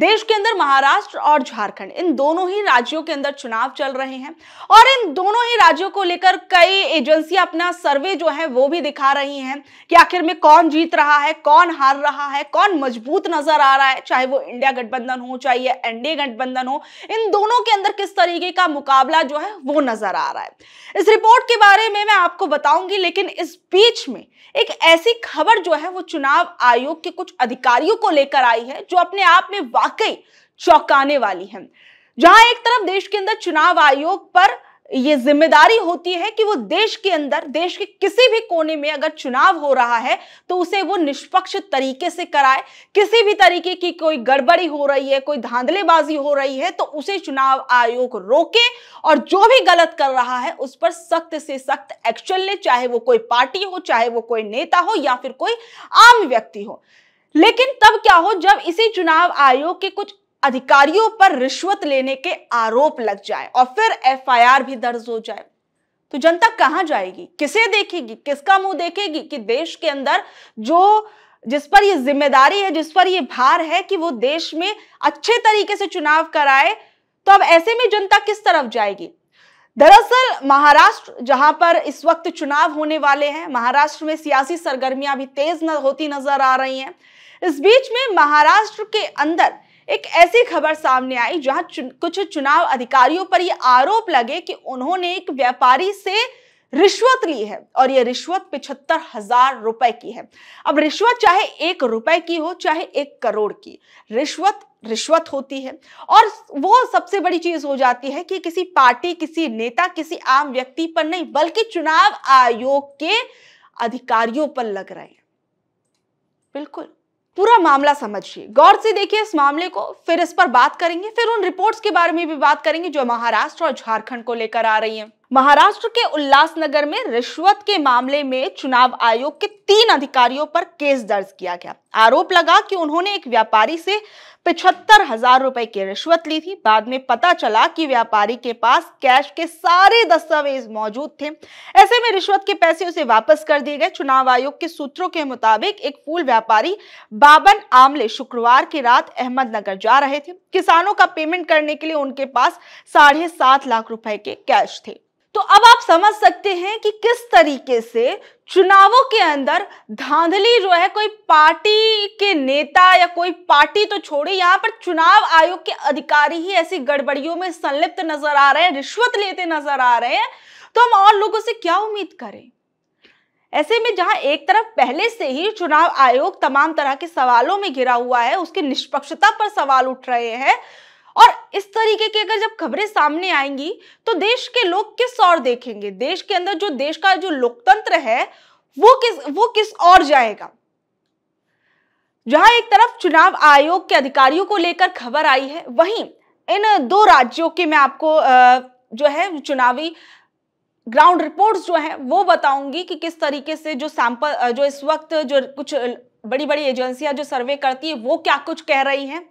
देश के अंदर महाराष्ट्र और झारखंड इन दोनों ही राज्यों के अंदर चुनाव चल रहे हैं और इन दोनों ही राज्यों को लेकर कई एजेंसियां अपना सर्वे जो है वो भी दिखा रही हैं कि आखिर में कौन जीत रहा है कौन हार रहा है कौन मजबूत नजर आ रहा है चाहे वो इंडिया गठबंधन हो चाहे एनडीए गठबंधन हो इन दोनों के अंदर किस तरीके का मुकाबला जो है वो नजर आ रहा है इस रिपोर्ट के बारे में मैं आपको बताऊंगी लेकिन इस बीच में एक ऐसी खबर जो है वो चुनाव आयोग के कुछ अधिकारियों को लेकर आई है जो अपने आप में वाकई वाकई चौंकाने वाली है जहां एक तरफ देश के अंदर चुनाव आयोग पर ये जिम्मेदारी होती है कि वो देश के अंदर देश के किसी भी कोने में अगर चुनाव हो रहा है तो उसे वो निष्पक्ष तरीके से कराए किसी भी तरीके की कोई गड़बड़ी हो रही है कोई धांधलेबाजी हो रही है तो उसे चुनाव आयोग रोके और जो भी गलत कर रहा है उस पर सख्त से सख्त एक्शन ले चाहे वो कोई पार्टी हो चाहे वो कोई नेता हो या फिर कोई आम व्यक्ति हो लेकिन तब क्या हो जब इसी चुनाव आयोग के कुछ अधिकारियों पर रिश्वत लेने के आरोप लग जाए और फिर एफआईआर भी दर्ज हो जाए तो जनता कहां जाएगी किसे देखेगी किसका मुंह देखेगी कि देश के अंदर जो जिस पर यह जिम्मेदारी है जिस पर यह भार है कि वो देश में अच्छे तरीके से चुनाव कराए तो अब ऐसे में जनता किस तरफ जाएगी दरअसल महाराष्ट्र जहां पर इस वक्त चुनाव होने वाले हैं महाराष्ट्र में सियासी सरगर्मियां भी तेज न होती नजर आ रही हैं इस बीच में महाराष्ट्र के अंदर एक ऐसी खबर सामने आई जहां चुन, कुछ चुनाव अधिकारियों पर यह आरोप लगे कि उन्होंने एक व्यापारी से रिश्वत ली है और यह रिश्वत पिछहत्तर हजार रुपए की है अब रिश्वत चाहे एक रुपए की हो चाहे एक करोड़ की रिश्वत रिश्वत होती है और वो सबसे बड़ी चीज हो जाती है कि किसी पार्टी किसी नेता किसी आम व्यक्ति पर नहीं बल्कि चुनाव आयोग के अधिकारियों पर लग रहे हैं बिल्कुल पूरा मामला समझिए गौर से देखिए इस मामले को फिर इस पर बात करेंगे फिर उन रिपोर्ट्स के बारे में भी बात करेंगे जो महाराष्ट्र और झारखंड को लेकर आ रही हैं महाराष्ट्र के उल्लासनगर में रिश्वत के मामले में चुनाव आयोग के तीन अधिकारियों पर केस दर्ज किया गया आरोप लगा कि उन्होंने एक व्यापारी से पिछहत्तर हजार रुपए की रिश्वत ली थी बाद में पता चला कि व्यापारी के पास कैश के सारे दस्तावेज मौजूद थे ऐसे में रिश्वत के पैसे उसे वापस कर दिए गए चुनाव आयोग के सूत्रों के मुताबिक एक फूल व्यापारी बाबन आमले शुक्रवार की रात अहमदनगर जा रहे थे किसानों का पेमेंट करने के लिए उनके पास साढ़े सात लाख रुपए के कैश थे तो अब आप समझ सकते हैं कि किस तरीके से चुनावों के अंदर धांधली जो है कोई पार्टी के नेता या कोई पार्टी तो छोड़े यहाँ पर चुनाव आयोग के अधिकारी ही ऐसी गड़बड़ियों में संलिप्त नजर आ रहे हैं रिश्वत लेते नजर आ रहे हैं तो हम और लोगों से क्या उम्मीद करें ऐसे में जहां एक तरफ पहले से ही चुनाव आयोग तमाम तरह के सवालों में घिरा हुआ है उसकी निष्पक्षता पर सवाल उठ रहे हैं और इस तरीके की अगर जब खबरें सामने आएंगी तो देश के लोग किस और देखेंगे देश के अंदर जो देश का जो लोकतंत्र है वो किस वो किस और जाएगा जहां एक तरफ चुनाव आयोग के अधिकारियों को लेकर खबर आई है वहीं इन दो राज्यों के मैं आपको जो है चुनावी ग्राउंड रिपोर्ट्स जो है वो बताऊंगी कि किस तरीके से जो सैंपल जो इस वक्त जो कुछ बड़ी बड़ी एजेंसियां जो सर्वे करती है वो क्या कुछ कह रही हैं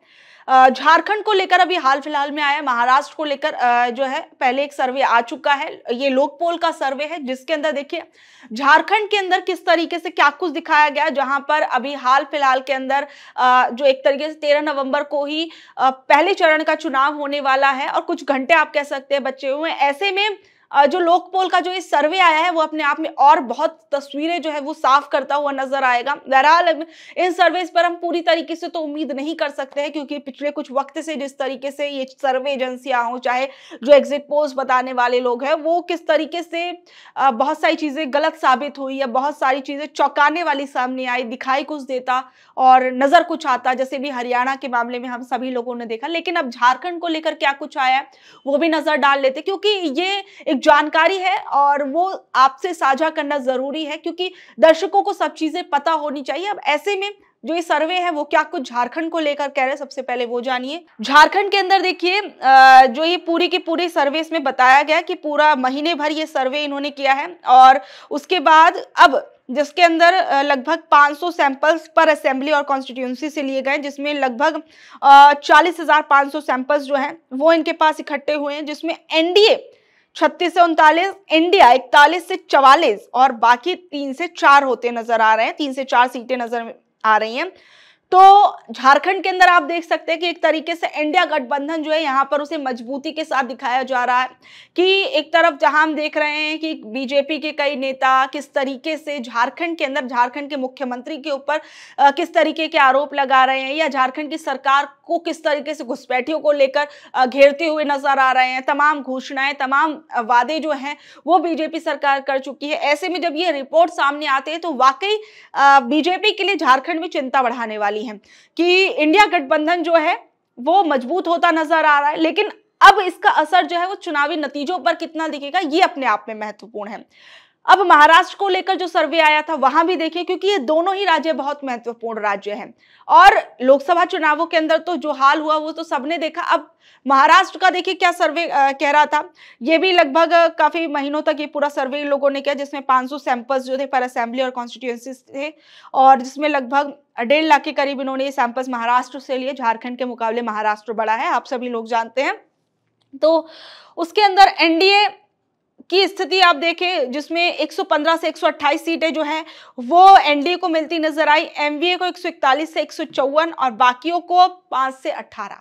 झारखंड को लेकर अभी हाल फिलहाल में आया महाराष्ट्र को लेकर जो है पहले एक सर्वे आ चुका है ये लोकपोल का सर्वे है जिसके अंदर देखिए झारखंड के अंदर किस तरीके से क्या कुछ दिखाया गया जहां पर अभी हाल फिलहाल के अंदर जो एक तरीके से तेरह नवंबर को ही पहले चरण का चुनाव होने वाला है और कुछ घंटे आप कह सकते हैं बच्चे हुए ऐसे में जो लोकपोल का जो ये सर्वे आया है वो अपने आप में और बहुत तस्वीरें जो है वो साफ करता हुआ नजर आएगा बहरहाल इन सर्वे पर हम पूरी तरीके से तो उम्मीद नहीं कर सकते हैं क्योंकि पिछले कुछ वक्त से जिस तरीके से ये सर्वे एजेंसियां हों चाहे जो एग्जिट पोल्स बताने वाले लोग हैं वो किस तरीके से बहुत सारी चीज़ें गलत साबित हुई या बहुत सारी चीज़ें चौंकाने वाली सामने आई दिखाई कुछ देता और नज़र कुछ आता जैसे भी हरियाणा के मामले में हम सभी लोगों ने देखा लेकिन अब झारखंड को लेकर क्या कुछ आया वो भी नज़र डाल लेते क्योंकि ये जानकारी है और वो आपसे साझा करना जरूरी है क्योंकि दर्शकों को सब चीजें पता होनी चाहिए अब ऐसे में जो ये सर्वे है वो क्या कुछ झारखंड को लेकर कह रहे हैं सबसे पहले वो जानिए झारखंड के अंदर देखिए जो ये पूरी की पूरी सर्वे इसमें बताया गया कि पूरा महीने भर ये सर्वे इन्होंने किया है और उसके बाद अब जिसके अंदर लगभग 500 सैंपल्स पर असेंबली और कॉन्स्टिट्यूंसी से लिए गए जिसमें लगभग चालीस हजार सैंपल्स जो हैं वो इनके पास इकट्ठे हुए हैं जिसमें एनडीए छत्तीस से उनतालीस इंडिया इकतालीस से चवालीस और बाकी तीन से चार होते नजर आ रहे हैं तीन से चार सीटें नजर आ रही हैं तो झारखंड के अंदर आप देख सकते हैं कि एक तरीके से इंडिया गठबंधन जो है यहाँ पर उसे मजबूती के साथ दिखाया जा रहा है कि एक तरफ जहां हम देख रहे हैं कि बीजेपी के कई नेता किस तरीके से झारखंड के अंदर झारखंड के मुख्यमंत्री के ऊपर किस तरीके के आरोप लगा रहे हैं या झारखंड की सरकार को किस तरीके से घुसपैठियों को लेकर घेरते हुए नजर आ रहे हैं तमाम घोषणाएं तमाम वादे जो हैं वो बीजेपी सरकार कर चुकी है ऐसे में जब ये रिपोर्ट सामने आते हैं तो वाकई बीजेपी के लिए झारखंड में चिंता बढ़ाने वाली वाली है कि इंडिया गठबंधन जो है वो मजबूत होता नजर आ रहा है लेकिन अब इसका असर जो है वो चुनावी नतीजों पर कितना दिखेगा ये अपने आप में महत्वपूर्ण है अब महाराष्ट्र को लेकर जो सर्वे आया था वहां भी देखिए क्योंकि ये दोनों ही राज्य बहुत महत्वपूर्ण राज्य हैं और लोकसभा चुनावों के अंदर तो जो हाल हुआ वो तो सबने देखा अब महाराष्ट्र का देखिए क्या सर्वे आ, कह रहा था ये भी लगभग काफी महीनों तक ये पूरा सर्वे लोगों ने किया जिसमें पांच सैंपल्स जो थे पर असेंबली और कॉन्स्टिट्यूएंसी थे और जिसमें लगभग डेढ़ लाख के करीब इन्होंने ये सैंपल्स महाराष्ट्र से लिए झारखंड के मुकाबले महाराष्ट्र बड़ा है आप सभी लोग जानते हैं तो उसके अंदर एनडीए की स्थिति आप देखें जिसमें 115 से 128 सीटें जो हैं वो एनडीए को मिलती नजर आई एमवीए को 141 से एक और बाकियों को 5 से 18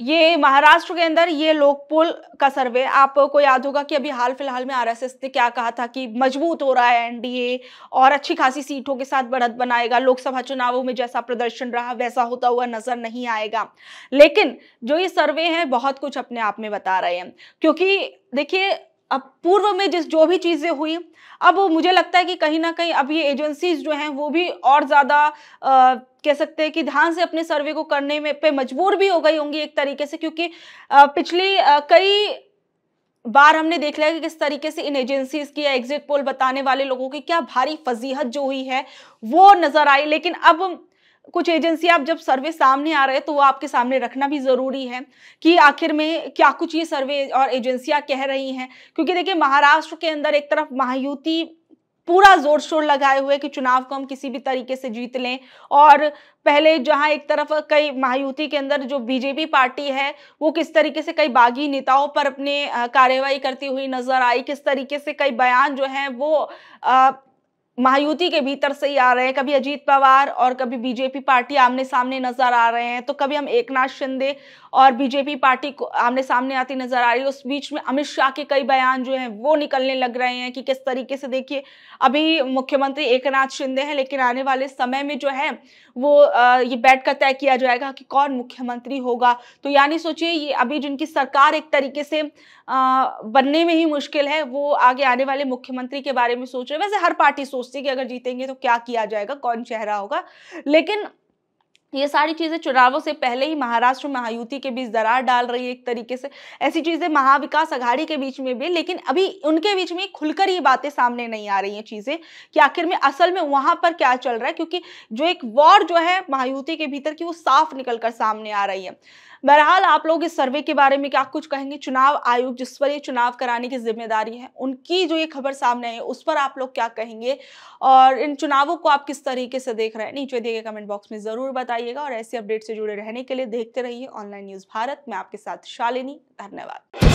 ये महाराष्ट्र के अंदर ये लोकपोल का सर्वे आपको याद होगा कि अभी हाल फिलहाल में आरएसएस ने क्या कहा था कि मजबूत हो रहा है एनडीए और अच्छी खासी सीटों के साथ बढ़त बनाएगा लोकसभा चुनावों में जैसा प्रदर्शन रहा वैसा होता हुआ नजर नहीं आएगा लेकिन जो ये सर्वे है बहुत कुछ अपने आप में बता रहे हैं क्योंकि देखिए अब पूर्व में जिस जो भी चीज़ें हुई अब मुझे लगता है कि कहीं ना कहीं अब ये एजेंसीज जो हैं वो भी और ज़्यादा कह सकते हैं कि ध्यान से अपने सर्वे को करने में पे मजबूर भी हो गई होंगी एक तरीके से क्योंकि पिछली कई बार हमने देख लिया कि किस तरीके से इन एजेंसीज की एग्जिट पोल बताने वाले लोगों की क्या भारी फजीहत जो हुई है वो नजर आई लेकिन अब कुछ एजेंसियां आप जब सर्वे सामने आ रहे हैं तो वो आपके सामने रखना भी ज़रूरी है कि आखिर में क्या कुछ ये सर्वे और एजेंसियां कह रही हैं क्योंकि देखिए महाराष्ट्र के अंदर एक तरफ महायुति पूरा जोर शोर लगाए हुए कि चुनाव को हम किसी भी तरीके से जीत लें और पहले जहां एक तरफ कई महायुति के अंदर जो बीजेपी पार्टी है वो किस तरीके से कई बागी नेताओं पर अपने कार्यवाही करती हुई नजर आई किस तरीके से कई बयान जो हैं वो आ, महायुति के भीतर से ही आ रहे हैं कभी अजीत पवार और कभी बीजेपी पार्टी आमने सामने नजर आ रहे हैं तो कभी हम एकनाथ शिंदे और बीजेपी पार्टी को आमने सामने आती नजर आ रही है उस बीच में अमित शाह के कई बयान जो हैं वो निकलने लग रहे हैं कि किस तरीके से देखिए अभी मुख्यमंत्री एकनाथ शिंदे हैं लेकिन आने वाले समय में जो है वो ये बैठ तय किया जाएगा कि कौन मुख्यमंत्री होगा तो यानी सोचिए ये अभी जिनकी सरकार एक तरीके से बनने में ही मुश्किल है वो आगे आने वाले मुख्यमंत्री के बारे में सोच रहे वैसे हर पार्टी सोच सोचती कि अगर जीतेंगे तो क्या किया जाएगा कौन चेहरा होगा लेकिन ये सारी चीज़ें चुनावों से पहले ही महाराष्ट्र महायुति के बीच दरार डाल रही है एक तरीके से ऐसी चीज़ें महाविकास अघाड़ी के बीच में भी लेकिन अभी उनके बीच में खुलकर ये बातें सामने नहीं आ रही हैं चीज़ें कि आखिर में असल में वहाँ पर क्या चल रहा है क्योंकि जो एक वॉर जो है महायुति के भीतर की वो साफ निकल कर सामने आ रही है बहरहाल आप लोग इस सर्वे के बारे में क्या कुछ कहेंगे चुनाव आयोग जिस पर ये चुनाव कराने की जिम्मेदारी है उनकी जो ये खबर सामने आई है उस पर आप लोग क्या कहेंगे और इन चुनावों को आप किस तरीके से देख रहे हैं नीचे दिए गए कमेंट बॉक्स में ज़रूर बताइए आइएगा और ऐसी अपडेट से जुड़े रहने के लिए देखते रहिए ऑनलाइन न्यूज़ भारत मैं आपके साथ शालिनी धन्यवाद